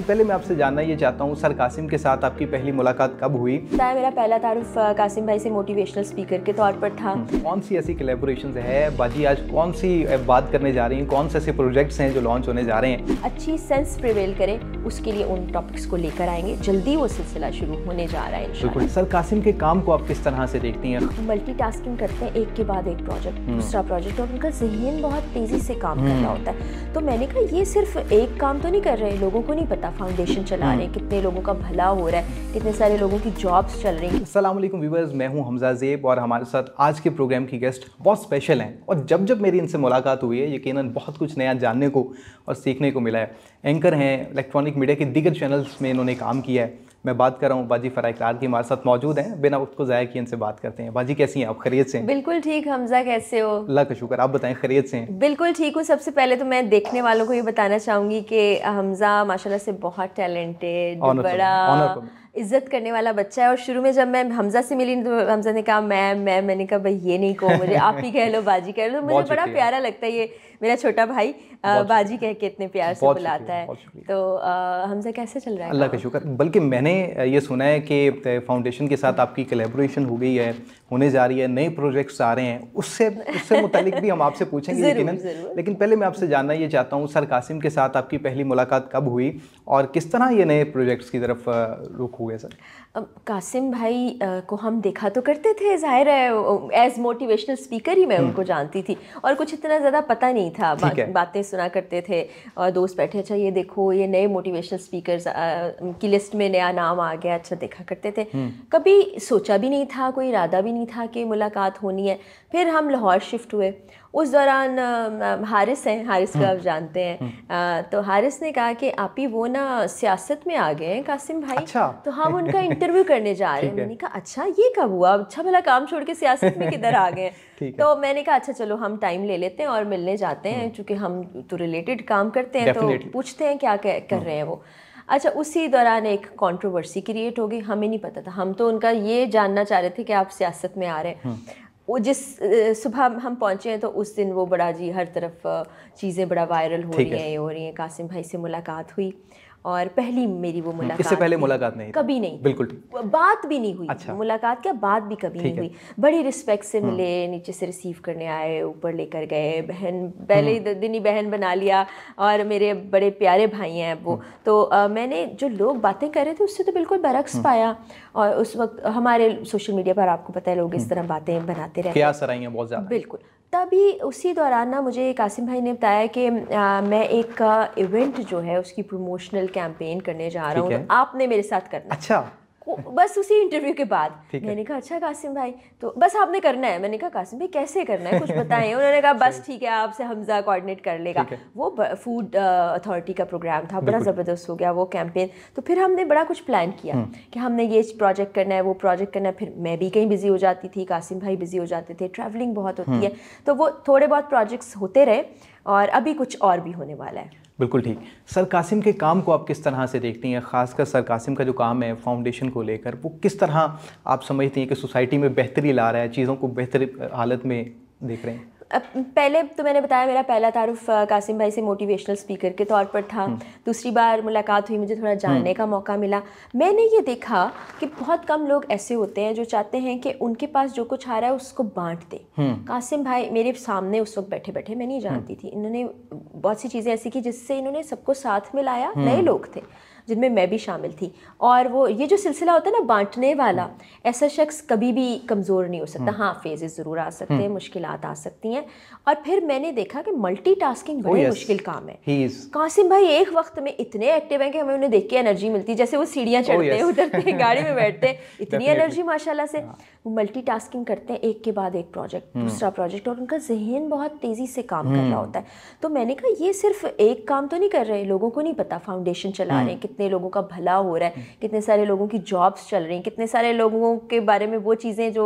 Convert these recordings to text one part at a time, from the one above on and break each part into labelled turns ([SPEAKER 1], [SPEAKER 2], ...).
[SPEAKER 1] पहले मैं आपसे जानना ये चाहता हूँ सर कासिम के साथ आपकी पहली मुलाकात कब हुई
[SPEAKER 2] मेरा पहला तारुफ कासिम भाई से मोटिवेशनल स्पीकर के तौर पर था हम्म,
[SPEAKER 1] कौन सी ऐसी कलेबोरेशन है बाजी आज कौन सी बात करने जा रही हैं कौन से ऐसे प्रोजेक्ट्स हैं जो लॉन्च होने जा रहे हैं
[SPEAKER 2] अच्छी सेंस प्रिवेल करें उसके लिए उन टॉपिक्स को लेकर आएंगे जल्दी वो सिलसिला शुरू होने जा रहा है बिल्कुल
[SPEAKER 1] सर कासिम के काम को आप किस तरह से देखती हैं
[SPEAKER 2] मल्टी करते हैं एक के बाद एक प्रोजेक्ट हम्म। दूसरा प्रोजेक्ट और उनका जहन बहुत तेजी से काम करना हम्म। होता है तो मैंने कहा ये सिर्फ एक काम तो नहीं कर रहे लोगों को नहीं पता जाता फाउंडेशन चला रहे हैं हम्म। कितने लोगों का भला हो रहा है कितने सारे लोगों की जॉब्स चल रही हैं
[SPEAKER 1] असलम व्यूवर्स मैं हूं हमजा जेब और हमारे साथ आज के प्रोग्राम की गेस्ट बहुत स्पेशल हैं और जब जब मेरी इनसे मुलाकात हुई है यकीन बहुत कुछ नया जानने को और सीखने को मिला है एंकर हैं इलेक्ट्रॉनिक मीडिया के दिगर चैनल्स में इन्होंने काम किया है मैं बात कर रहा हूँ बाजी फराह इकरार की हमारे साथ मौजूद हैं बिना वक्त को ज़ाया किए इनसे बात करते हैं बाजी कैसी हैं आप खरीद से
[SPEAKER 2] बिल्कुल ठीक हमजा कैसे हो
[SPEAKER 1] अल्लाह का शुक्र आप बताएं खरीद से
[SPEAKER 2] बिल्कुल ठीक हूँ सबसे पहले तो मैं देखने वालों को ये बताना चाहूंगी कि हमजा माशाल्लाह से बहुत टैलेंटेड तो, बड़ा तो। इज्जत करने वाला बच्चा है और शुरू में जब मैं हमजा से मिली तो हमजा ने कहा मैम मैम मैंने कहा भाई ये नहीं कहो मुझे आप ही कह लो बाजी कह लो मुझे बड़ा प्यारा लगता है ये मेरा छोटा भाई बाजी कह के इतने प्यार से बुलाता है तो हमसे कैसे चल रहा है
[SPEAKER 1] अल्लाह का शुक्र बल्कि मैंने ये सुना है कि फाउंडेशन के साथ आपकी कलेबोरेशन हो गई है होने जा रही है नए प्रोजेक्ट्स आ रहे हैं उससे उससे मुतलिक भी हम आपसे पूछेंगे लेकिन लेकिन पहले मैं आपसे जानना ये चाहता हूँ सर कासिम के साथ आपकी पहली मुलाकात कब हुई और किस तरह ये नए प्रोजेक्ट्स की तरफ रुख हुए सर
[SPEAKER 2] अब कासिम भाई को हम देखा तो करते थे जाहिर है एज मोटिवेशनल स्पीकर ही मैं हम्म। उनको जानती थी और कुछ इतना ज़्यादा पता नहीं था बा, बातें सुना करते थे और दोस्त बैठे अच्छा ये देखो ये नए मोटिवेशनल स्पीकर की लिस्ट में नया नाम आ गया अच्छा देखा करते थे हम्म। कभी सोचा भी नहीं था कोई इरादा भी नहीं था कि मुलाकात होनी है फिर हम लाहौर शिफ्ट हुए उस दौरान हारिस हैं हारिस को हम्म। आप जानते हैं हम्म। तो हारिस ने कहा कि आप ही वो ना सियासत में आ गए हैं कासिम भाई अच्छा। तो हम उनका इंटरव्यू करने जा रहे हैं मैंने कहा अच्छा ये कब हुआ अच्छा भला काम छोड़ के सियासत में किधर आ गए तो मैंने कहा अच्छा चलो हम टाइम ले लेते हैं और मिलने जाते हैं चूँकि हम्म। हम तो रिलेटेड काम करते हैं तो पूछते हैं क्या कर रहे हैं वो अच्छा उसी दौरान एक कंट्रोवर्सी क्रिएट हो गई हमें नहीं पता था हम तो उनका ये जानना चाह रहे थे कि आप सियासत में आ रहे हैं वो जिस सुबह हम पहुँचे हैं तो उस दिन वो बड़ा जी हर तरफ चीज़ें बड़ा वायरल हो रही हैं ये हो रही हैं कासिम भाई से मुलाकात हुई और पहली मेरी वो हम्म, मुलाकात इससे पहले मुलाकात नहीं कभी नहीं बिल्कुल बात भी नहीं हुई अच्छा। मुलाकात क्या बात भी कभी नहीं हुई बड़ी रिस्पेक्ट से हम्म। मिले नीचे से रिसीव करने आए ऊपर लेकर गए बहन पहले हम्म। दिन ही बहन बना लिया और मेरे बड़े प्यारे भाई हैं वो तो आ, मैंने जो लोग बातें कर रहे थे उससे तो बिल्कुल बरक्स पाया और उस वक्त हमारे सोशल मीडिया पर आपको पता है लोग इस तरह बातें बनाते
[SPEAKER 1] रहे बिल्कुल
[SPEAKER 2] तभी उसी दौरान ना मुझे कासिम भाई ने बताया कि मैं एक इवेंट जो है उसकी प्रमोशनल कैंपेन करने जा रहा हूँ तो आपने मेरे साथ करना अच्छा बस उसी इंटरव्यू के बाद मैंने कहा अच्छा कासिम भाई तो बस आपने करना है मैंने कहा कासिम भाई कैसे करना है कुछ बताएं उन्होंने कहा बस ठीक है आपसे हमजा कोऑर्डिनेट कर लेगा वो फूड अथॉरिटी uh, का प्रोग्राम था बड़ा ज़बरदस्त हो गया वो कैंपेन तो फिर हमने बड़ा कुछ प्लान किया हम्म। कि हमने ये प्रोजेक्ट करना है वो प्रोजेक्ट करना है फिर मैं भी कहीं बिज़ी हो जाती थी कासिम भाई बिज़ी हो जाते थे ट्रैवलिंग बहुत होती हम्म। है तो वो थोड़े बहुत प्रोजेक्ट्स होते रहे और अभी कुछ और भी होने वाला है
[SPEAKER 1] बिल्कुल ठीक सर कासिम के काम को आप किस तरह से देखती हैं ख़ासकर सर कासिम का जो काम है फाउंडेशन को लेकर वो किस तरह आप समझती हैं कि सोसाइटी में बेहतरी ला रहा है चीज़ों को बेहतर हालत में देख रहे हैं
[SPEAKER 2] पहले तो मैंने बताया मेरा पहला तारुफ कासिम भाई से मोटिवेशनल स्पीकर के तौर पर था हम्म। दूसरी बार मुलाकात हुई मुझे थोड़ा जानने हम्म। का मौका मिला मैंने ये देखा कि बहुत कम लोग ऐसे होते हैं जो चाहते हैं कि उनके पास जो कुछ आ रहा है उसको बांट दे हम्म। कासिम भाई मेरे सामने उस वक्त बैठे बैठे मैं नहीं जानती थी इन्होंने बहुत सी चीज़ें ऐसी की जिससे इन्होंने सबको साथ में लाया नए लोग थे जिनमें मैं भी शामिल थी और वो ये जो सिलसिला होता है ना बांटने वाला हम्म। ऐसा शख्स कभी भी कमज़ोर नहीं हो सकता हम्म। हाँ फेजेस ज़रूर आ सकते हैं हम्म। मुश्किल आ सकती हैं और फिर मैंने देखा कि मल्टी टास्किंग बड़ी मुश्किल काम है कासिम भाई एक वक्त में इतने एक्टिव हैं कि हमें उन्हें देख के एनर्जी मिलती है जैसे वो सीढ़ियाँ oh, चढ़ते हैं उतरते हैं गाड़ी में बैठते हैं इतनी एनर्जी माशाला से हाँ। वो मल्टी टास्किंग करते हैं एक के बाद एक प्रोजेक्ट दूसरा प्रोजेक्ट और उनका जहन बहुत तेज़ी से काम कर रहा होता है तो मैंने कहा ये सिर्फ एक काम तो नहीं कर रहे लोगों को नहीं पता फाउंडेशन चला रहे हैं कितने लोगों का भला हो रहा है हम्म। कितने सारे लोगों की जॉब्स चल रही हैं कितने सारे लोगों के बारे में वो चीज़ें जो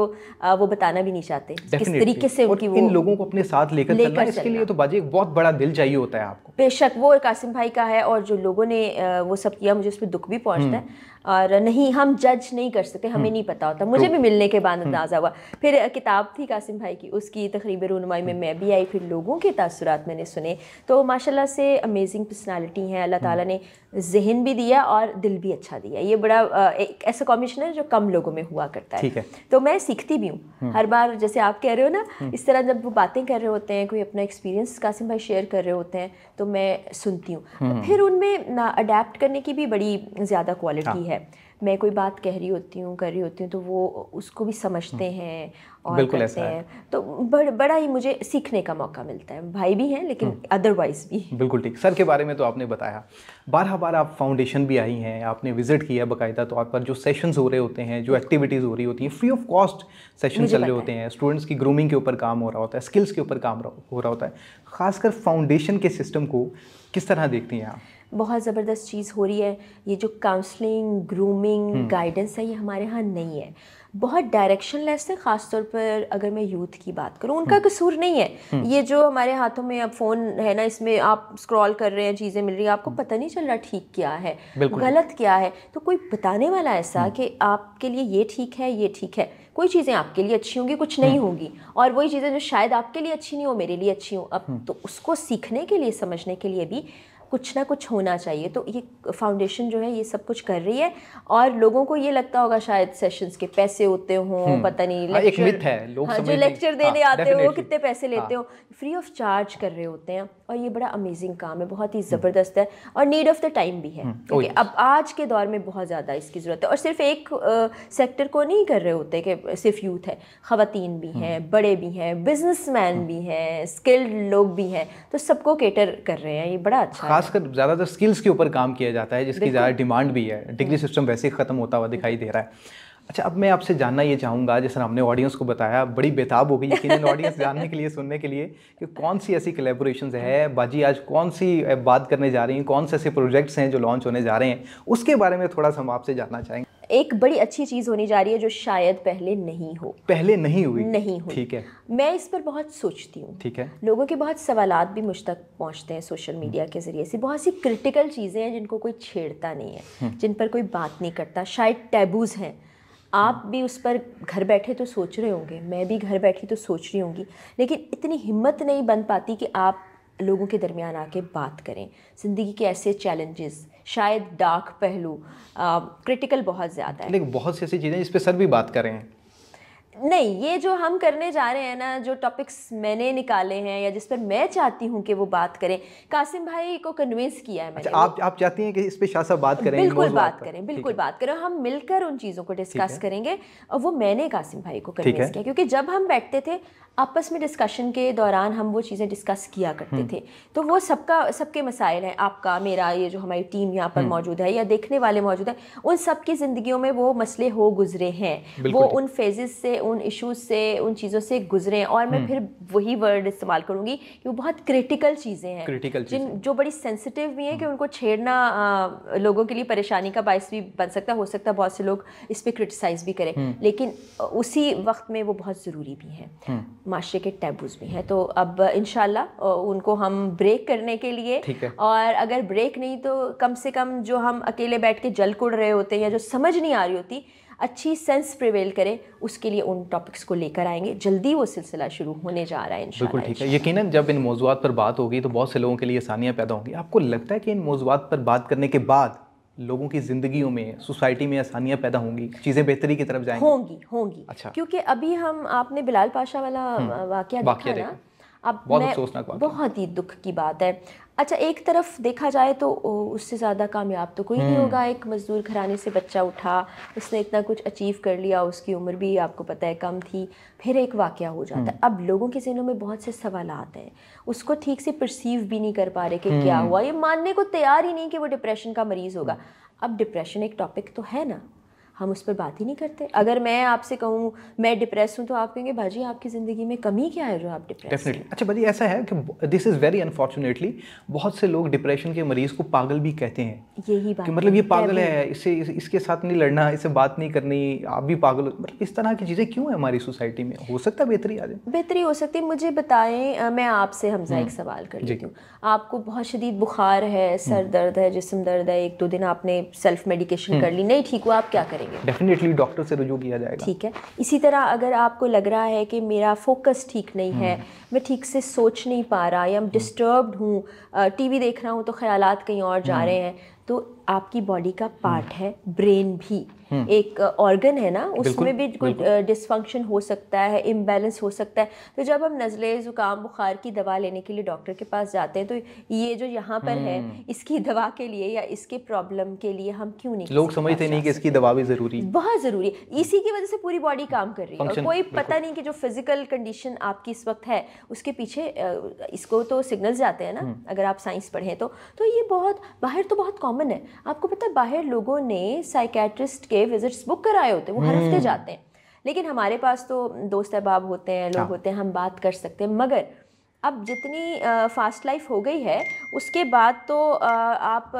[SPEAKER 2] वो बताना भी नहीं चाहते किस तरीके से उनकी वो इन लोगों को अपने
[SPEAKER 1] साथ लेकर ले चलना इसके लिए तो बाजी एक बहुत बड़ा दिल चाहिए होता है आपको
[SPEAKER 2] बेशक वो कासिम भाई का है और जो लोगों ने वो सब किया मुझे उस पर दुख भी पहुँचता है हम्म। और नहीं हम जज नहीं कर सकते हमें हम्म। नहीं पता होता मुझे भी मिलने के बाद अंदाज़ा हुआ फिर किताब थी कासिम भाई की उसकी तकरीब रूनमाई में मैं भी आई फिर लोगों के तसरत मैंने सुने तो माशाल्लाह से अमेजिंग पर्सनालिटी हैं अल्लाह ताला ने जहन भी दिया और दिल भी अच्छा दिया ये बड़ा एक ऐसा कॉम्बिनेशन है जो कम लोगों में हुआ करता है, है। तो मैं सीखती भी हूँ हम्म। हर बार जैसे आप कह रहे हो ना हम्म। इस तरह जब वो बातें कर रहे होते हैं कोई अपना एक्सपीरियंस कासिम भाई शेयर कर रहे होते हैं तो मैं सुनती हूँ हम्म। तो फिर उनमें ना अडेप्ट करने की भी बड़ी ज़्यादा क्वालिटी हाँ। है मैं कोई बात कह रही होती हूँ कर रही होती हूँ तो वो उसको भी समझते हैं और बिल्कुल करते ऐसा हैं है। तो बड़, बड़ा ही मुझे सीखने का मौका मिलता है भाई भी हैं लेकिन अदरवाइज हम्म।
[SPEAKER 1] भी बिल्कुल ठीक सर के बारे में तो आपने बताया बारह बार आप फाउंडेशन भी आई हैं आपने विजिट किया बाकायदा तौर तो पर जो सेशंस हो रहे होते हैं जो एक्टिविटीज़ हो रही होती हैं फ्री ऑफ कॉस्ट सेशन चल रहे होते हैं स्टूडेंट्स की ग्रूमिंग के ऊपर काम हो रहा होता है स्किल्स के ऊपर काम हो रहा होता है खासकर फाउंडेशन के सिस्टम को किस तरह देखती हैं आप
[SPEAKER 2] बहुत ज़बरदस्त चीज़ हो रही है ये जो काउंसलिंग ग्रूमिंग गाइडेंस है ये हमारे यहाँ नहीं है बहुत डायरेक्शन लेस है ख़ासतौर पर अगर मैं यूथ की बात करूँ उनका हम्म। कसूर नहीं है हम्म। ये जो हमारे हाथों में अब फ़ोन है ना इसमें आप स्क्रॉल कर रहे हैं चीज़ें मिल रही हैं आपको हम्म। पता नहीं चल रहा ठीक क्या है गलत क्या है तो कोई बताने वाला ऐसा कि आपके लिए ये ठीक है ये ठीक है कोई चीज़ें आपके लिए अच्छी होंगी कुछ नहीं होंगी और वही चीज़ें जो शायद आपके लिए अच्छी नहीं हो मेरे लिए अच्छी हो अब तो उसको सीखने के लिए समझने के लिए भी कुछ ना कुछ होना चाहिए तो ये फाउंडेशन जो है ये सब कुछ कर रही है और लोगों को ये लगता होगा शायद सेशंस के पैसे होते हों हम्म। पता नहीं लेक्चर, हाँ, एक है लोग हाँ, जो लेक्चर देने हाँ, आते हो वो कितने पैसे हाँ। लेते हाँ, हो फ्री ऑफ चार्ज कर रहे होते हैं और ये बड़ा अमेजिंग काम है बहुत ही हम्म। ज़बरदस्त है और नीड ऑफ़ द टाइम भी है हम्म, क्योंकि अब आज के दौर में बहुत ज़्यादा इसकी ज़रूरत है और सिर्फ एक सेक्टर को नहीं कर रहे होते कि सिर्फ यूथ है ख़वान भी हम्म। हैं बड़े भी हैं बिजनेस भी हैं स्किल्ड लोग भी हैं तो सबको केटर कर रहे हैं ये बड़ा अच्छा खासकर
[SPEAKER 1] ज़्यादातर स्किल्स के ऊपर काम किया जाता है जिसकी ज़्यादा डिमांड भी है डिग्री सिस्टम वैसे ही ख़त्म होता हुआ दिखाई दे रहा है अच्छा अब मैं आपसे जानना ये चाहूँगा जैसे हमने ऑडियंस को बताया बड़ी बेताब हो गई लेकिन ऑडियंस जानने के लिए सुनने के लिए कि कौन सी ऐसी कलेबोरेशन है बाजी आज कौन सी बात करने जा रही हैं कौन से ऐसे प्रोजेक्ट्स हैं जो लॉन्च होने जा रहे हैं उसके बारे में थोड़ा सा हम आपसे जानना चाहेंगे
[SPEAKER 2] एक बड़ी अच्छी चीज़ होने जा रही है जो शायद पहले नहीं
[SPEAKER 1] हो पहले नहीं हुई नहीं हुई ठीक है
[SPEAKER 2] मैं इस पर बहुत सोचती हूँ ठीक है लोगों के बहुत सवाल भी मुझ तक पहुँचते हैं सोशल मीडिया के ज़रिए से बहुत सी क्रिटिकल चीज़ें हैं जिनको कोई छेड़ता नहीं है हम्म। जिन पर कोई बात नहीं करता शायद टैबूज़ हैं आप भी उस पर घर बैठे तो सोच रहे होंगे मैं भी घर बैठी तो सोच रही होंगी लेकिन इतनी हिम्मत नहीं बन पाती कि आप लोगों के दरमियान आके बात करें ज़िंदगी के ऐसे चैलेंजेस शायद डार्क पहलू क्रिटिकल बहुत ज़्यादा है लेकिन
[SPEAKER 1] बहुत सी ऐसी चीज़ें जिस पर सर भी बात करें
[SPEAKER 2] नहीं ये जो हम करने जा रहे हैं ना जो टॉपिक्स मैंने निकाले हैं या जिस पर मैं चाहती हूँ कि वो बात करें कासिम भाई को कन्विंस किया है अच्छा, मैंने अच्छा,
[SPEAKER 1] आप आप चाहती हैं कि इस पे शाह बात करें बिल्कुल बात करें बिल्कुल बात
[SPEAKER 2] करें हम मिलकर उन चीज़ों को डिस्कस करेंगे और वो मैंने कासिम भाई को कन्विंस किया क्योंकि जब हम बैठते थे आपस में डिस्कशन के दौरान हम वो चीज़ें डिस्कस किया करते हम्म। थे तो वो सबका सबके मसाइल हैं आपका मेरा ये जो हमारी टीम यहाँ पर हम्म। मौजूद है या देखने वाले मौजूद हैं उन सब की ज़िंदगियों में वो मसले हो गुजरे हैं वो उन फेजेस से उन इश्यूज से उन चीज़ों से गुजरें और मैं हम्म। फिर वही वर्ड इस्तेमाल करूँगी कि वो बहुत क्रिटिकल चीज़ें हैं क्रिटिकल जिन जो बड़ी सेंसिटिव भी हैं कि हम्म। उनको छेड़ना लोगों के लिए परेशानी का बायस भी बन सकता हो सकता है बहुत से लोग इस पर क्रिटिसाइज़ भी करें हम्म। लेकिन उसी वक्त में वो बहुत ज़रूरी भी हैं माशरे के टैबूज भी हैं तो अब इन उनको हम ब्रेक करने के लिए और अगर ब्रेक नहीं तो कम से कम जो हम अकेले बैठ के जल कुड़ रहे होते हैं या जो समझ नहीं आ रही होती अच्छी सेंस प्रिवेल करें उसके लिए उन टॉपिक्स को लेकर आएंगे जल्दी वो सिलसिला शुरू होने जा रहा है बिल्कुल ठीक है यकीन
[SPEAKER 1] जब इन मौजूद पर बात होगी तो बहुत से लोगों के लिए आसानियाँ पैदा होंगी आपको लगता है कि इन मौजूद पर बात करने के बाद लोगों की जिंदगी में सोसाइटी में आसानियाँ पैदा होंगी चीज़ें बेहतरी की तरफ जाएंगी होंगी होंगी अच्छा क्योंकि
[SPEAKER 2] अभी हम आपने बिलाल पाशा वाला हम्म। वाक्य देखा ना अब बहुत मैं, बहुत ही दुख की बात है अच्छा एक तरफ देखा जाए तो उससे ज़्यादा कामयाब तो कोई नहीं हम्म। होगा एक मज़दूर घराने से बच्चा उठा उसने इतना कुछ अचीव कर लिया उसकी उम्र भी आपको पता है कम थी फिर एक वाक़ हो जाता है हम्म। अब लोगों के जहनों में बहुत से सवाल हैं उसको ठीक से परसीव भी नहीं कर पा रहे कि क्या हम्म। हुआ ये मानने को तैयार ही नहीं कि वो डिप्रेशन का मरीज़ होगा अब डिप्रेशन एक टॉपिक तो है ना हम उस पर बात ही नहीं करते अगर मैं आपसे कहूँ मैं डिप्रेस हूँ तो आप कहेंगे भाजी आपकी ज़िंदगी में कमी क्या है जो आप डिप्रेस
[SPEAKER 1] डेफिनेटली अच्छा भाजी ऐसा है कि दिस इज़ वेरी अनफॉर्चुनेटली बहुत से लोग डिप्रेशन के मरीज़ को पागल भी कहते हैं
[SPEAKER 2] यही बात कि मतलब ये पागल है
[SPEAKER 1] इससे इसके साथ नहीं लड़ना इससे बात नहीं करनी आप भी पागल मतलब इस तरह की चीज़ें क्यों है हमारी सोसाइटी में हो सकता है बेहतरी आ जाए
[SPEAKER 2] बेहतरी हो सकती है मुझे बताएं मैं आपसे हमजा एक हम्म। सवाल कर लेती हूँ आपको बहुत शदीद बुखार है सर हम्म। दर्द है जिसम दर्द है एक दो दिन आपने सेल्फ हम्म। मेडिकेशन कर ली नहीं ठीक हुआ आप क्या करें देंगे
[SPEAKER 1] डेफिनेटली डॉक्टर से रुजू किया जाएगा ठीक
[SPEAKER 2] है इसी तरह अगर आपको लग रहा है कि मेरा फोकस ठीक नहीं है हम्म। मैं ठीक से सोच नहीं पा रहा या मैं डिस्टर्ब हूँ टीवी देख रहा हूँ तो ख्याल कहीं और जा हम्म। रहे हैं तो आपकी बॉडी का पार्ट हम्म। है ब्रेन भी हम्म। एक ऑर्गन है ना उसमें भी कोई डिसफंक्शन हो सकता है इम्बेलेंस हो सकता है तो जब हम नज़ले ज़ुकाम बुखार की दवा लेने के लिए डॉक्टर के पास जाते हैं तो ये जो यहाँ पर है हम्म। इसकी दवा के लिए या इसके प्रॉब्लम के लिए हम क्यों नहीं लोग समझते
[SPEAKER 1] नहीं कि इसकी दवा भी ज़रूरी
[SPEAKER 2] बहुत ज़रूरी इसी की वजह से पूरी बॉडी काम कर रही है और कोई पता नहीं कि जो फिज़िकल कंडीशन आपकी इस वक्त है उसके पीछे इसको तो सिग्नल जाते हैं ना अगर आप साइंस पढ़ें तो।, तो ये बहुत बाहर तो बहुत कॉमन है आपको पता है बाहर लोगों ने साइकेट्रिस्ट के विजिट्स बुक कराए होते हैं वो हर हफ्ते हम्म। जाते हैं लेकिन हमारे पास तो दोस्त अहबाब होते हैं लोग हाँ। होते हैं हम बात कर सकते हैं मगर अब जितनी फास्ट लाइफ हो गई है उसके बाद तो आ, आप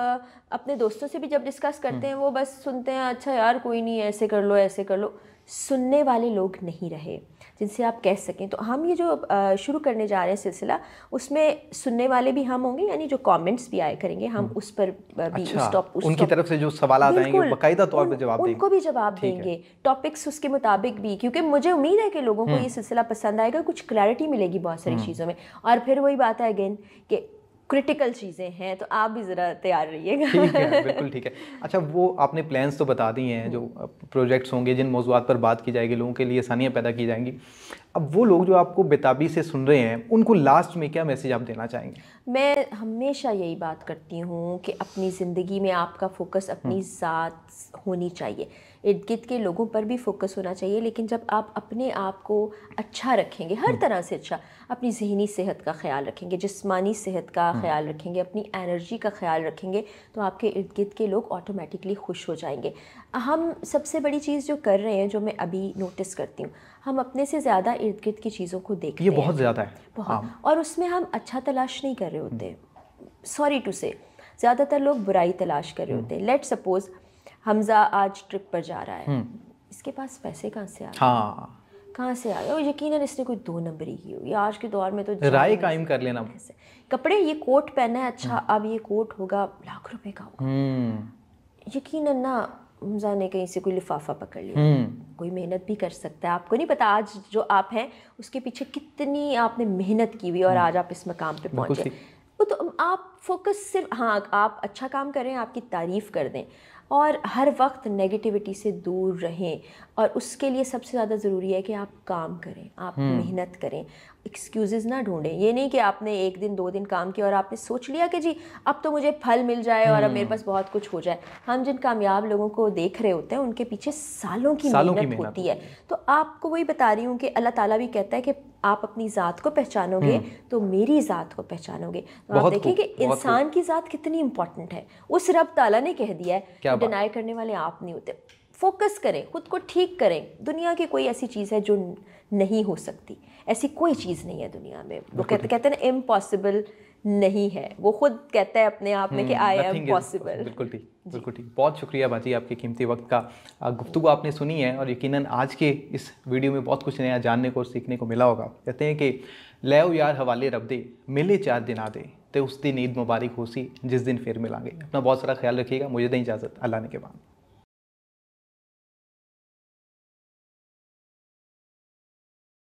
[SPEAKER 2] अपने दोस्तों से भी जब डिस्कस करते हम्म। हैं वो बस सुनते हैं अच्छा यार कोई नहीं ऐसे कर लो ऐसे कर लो सुनने वाले लोग नहीं रहे जिनसे आप कह सकें तो हम ये जो शुरू करने जा रहे हैं सिलसिला उसमें सुनने वाले भी हम होंगे यानी जो कमेंट्स भी आया करेंगे हम हम्म। उस पर भी अच्छा, उस टॉप उस उनकी तरफ
[SPEAKER 1] से जो सवाल आएंगे बाकायदा तौर पर जवाब उनको भी
[SPEAKER 2] जवाब देंगे टॉपिक्स उसके मुताबिक भी क्योंकि मुझे उम्मीद है कि लोगों को ये हम्म। सिलसिला पसंद आएगा कुछ क्लैरिटी मिलेगी बहुत सारी हम्म। चीज़ों में और फिर वही बात है अगेन कि क्रिटिकल चीज़ें हैं तो आप भी ज़रा तैयार रहिएगा ठीक है
[SPEAKER 1] बिल्कुल ठीक है अच्छा वो आपने प्लान्स तो बता दिए हैं जो प्रोजेक्ट्स हम्म। होंगे जिन मौजूद पर बात की जाएगी लोगों के लिए आसानियाँ पैदा की जाएंगी अब वो लोग जो आपको बेताबी से सुन रहे हैं उनको लास्ट में क्या मैसेज आप देना चाहेंगे
[SPEAKER 2] मैं हमेशा यही बात करती हूँ कि अपनी ज़िंदगी में आपका फोकस अपनी ज़ात हम्म। होनी चाहिए इर्द गिर्द के लोगों पर भी फोकस होना चाहिए लेकिन जब आप अपने आप को अच्छा रखेंगे हर हम्म। तरह से अच्छा अपनी जहनी सेहत का ख्याल रखेंगे जिसमानी सेहत का हम्म। ख्याल रखेंगे अपनी एनर्जी का ख्याल रखेंगे तो आपके इर्द गिर्द के लोग ऑटोमेटिकली खुश हो जाएंगे हम सबसे बड़ी चीज़ जो कर रहे हैं जो मैं अभी नोटिस करती हूँ हम अपने से ज़्यादा इर्द गिर्द की चीज़ों को देखते ये बहुत ज़्यादा
[SPEAKER 1] है बहुत हाँ।
[SPEAKER 2] और उसमें हम अच्छा तलाश नहीं कर रहे होते सॉरी टू से ज़्यादातर लोग बुराई तलाश कर रहे हम्म। होते हैं लेट सपोज हमजा आज ट्रिप पर जा रहा है हम्म। इसके पास पैसे कहाँ से आ रहे
[SPEAKER 1] हाँ
[SPEAKER 2] कहाँ से आया और यकीन इसने कोई दो ही की हुई आज के दौर में तो राय कायम कर लेना कपड़े ये कोट पहना है अच्छा हम्म। अब ये कोट होगा लाख
[SPEAKER 1] रुपए का होगा
[SPEAKER 2] यकीन ना हमजा ने कहीं से कोई लिफाफा पकड़ लिया कोई मेहनत भी कर सकता है आपको नहीं पता आज जो आप हैं उसके पीछे कितनी आपने मेहनत की हुई और हम्म। आज आप इस मकाम पे पहुँचे तो आप फोकस सिर्फ हाँ आप अच्छा काम करें आपकी तारीफ़ कर दें और हर वक्त नेगेटिविटी से दूर रहें और उसके लिए सबसे ज़्यादा ज़रूरी है कि आप काम करें आप हम्म। मेहनत करें एक्सक्यूज़ ना ढूंढें ये नहीं कि आपने एक दिन दो दिन काम किया और आपने सोच लिया कि जी अब तो मुझे फल मिल जाए और अब मेरे हम्म। पास बहुत कुछ हो जाए हम जिन कामयाब लोगों को देख रहे होते हैं उनके पीछे सालों की मेहनत होती है तो आपको वही बता रही हूँ कि अल्लाह ताला भी कहता है कि आप अपनी ज़ात को पहचानोगे हम्म। तो मेरी ज़ात को पहचानोगे तो आप देखें कि इंसान की ज़ात कितनी इंपॉर्टेंट है उस रब ताला ने कह दिया है डिनाई करने वाले आप नहीं होते फोकस करें खुद को ठीक करें दुनिया की कोई ऐसी चीज़ है जो नहीं हो सकती ऐसी कोई चीज़ नहीं है दुनिया में वो कहते कहते हैं इम्पॉसिबल नहीं है वो खुद कहता है अपने आप में कि आई एम पॉसिबल
[SPEAKER 1] बिल्कुल ठीक बिल्कुल ठीक बहुत शुक्रिया भाजी आपके कीमती वक्त का गुफ्तु आपने सुनी है और यकीनन आज के इस वीडियो में बहुत कुछ नया जानने को और सीखने को मिला होगा कहते हैं कि ले यार हवाले रब दे मिले चार दिन आ दे तो उस दिन ईद मुबारक हो सी जिस दिन फिर मिलांगे अपना बहुत सारा ख्याल रखिएगा मुझे दें तो इजाज़त अल्लाह ने के बाद